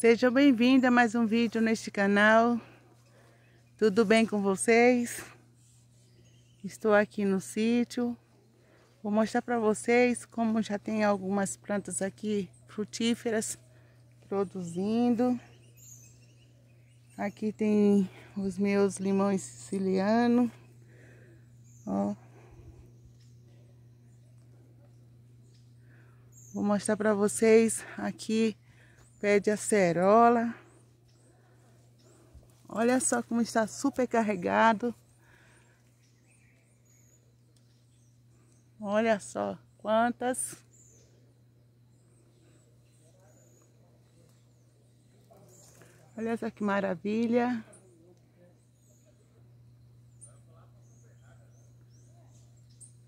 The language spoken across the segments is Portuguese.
Sejam bem-vindos a mais um vídeo neste canal. Tudo bem com vocês? Estou aqui no sítio. Vou mostrar para vocês como já tem algumas plantas aqui frutíferas produzindo. Aqui tem os meus limões sicilianos. Ó. Vou mostrar para vocês aqui pé de acerola. Olha só como está super carregado. Olha só quantas. Olha só que maravilha.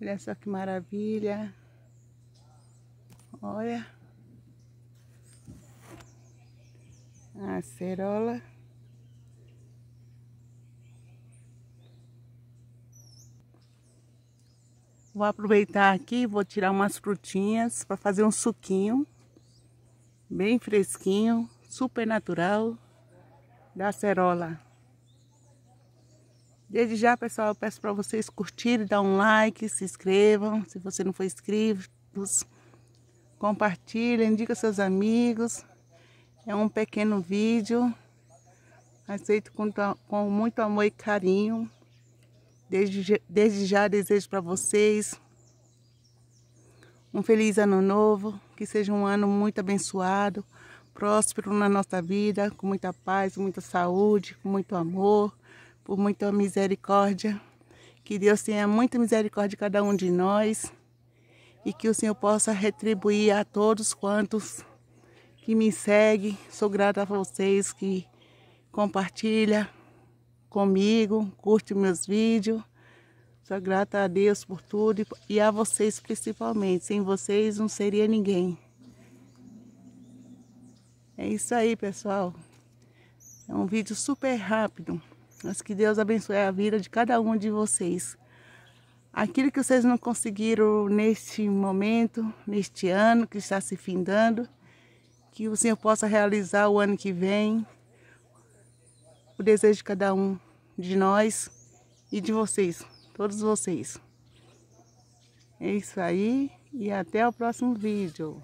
Olha só que maravilha. Olha. a acerola. Vou aproveitar aqui, vou tirar umas frutinhas para fazer um suquinho bem fresquinho, super natural da acerola. Desde já, pessoal, eu peço para vocês curtirem, dar um like, se inscrevam, se você não for inscrito, compartilhem, indica seus amigos. É um pequeno vídeo, aceito com, com muito amor e carinho. Desde, desde já desejo para vocês um feliz ano novo, que seja um ano muito abençoado, próspero na nossa vida, com muita paz, muita saúde, com muito amor, por muita misericórdia. Que Deus tenha muita misericórdia de cada um de nós e que o Senhor possa retribuir a todos quantos que me segue. Sou grata a vocês que compartilha comigo, curte meus vídeos. Sou grata a Deus por tudo e a vocês principalmente. Sem vocês não seria ninguém. É isso aí, pessoal. É um vídeo super rápido. Mas que Deus abençoe a vida de cada um de vocês. Aquilo que vocês não conseguiram neste momento, neste ano que está se findando, que o Senhor possa realizar o ano que vem o desejo de cada um de nós e de vocês, todos vocês. É isso aí e até o próximo vídeo.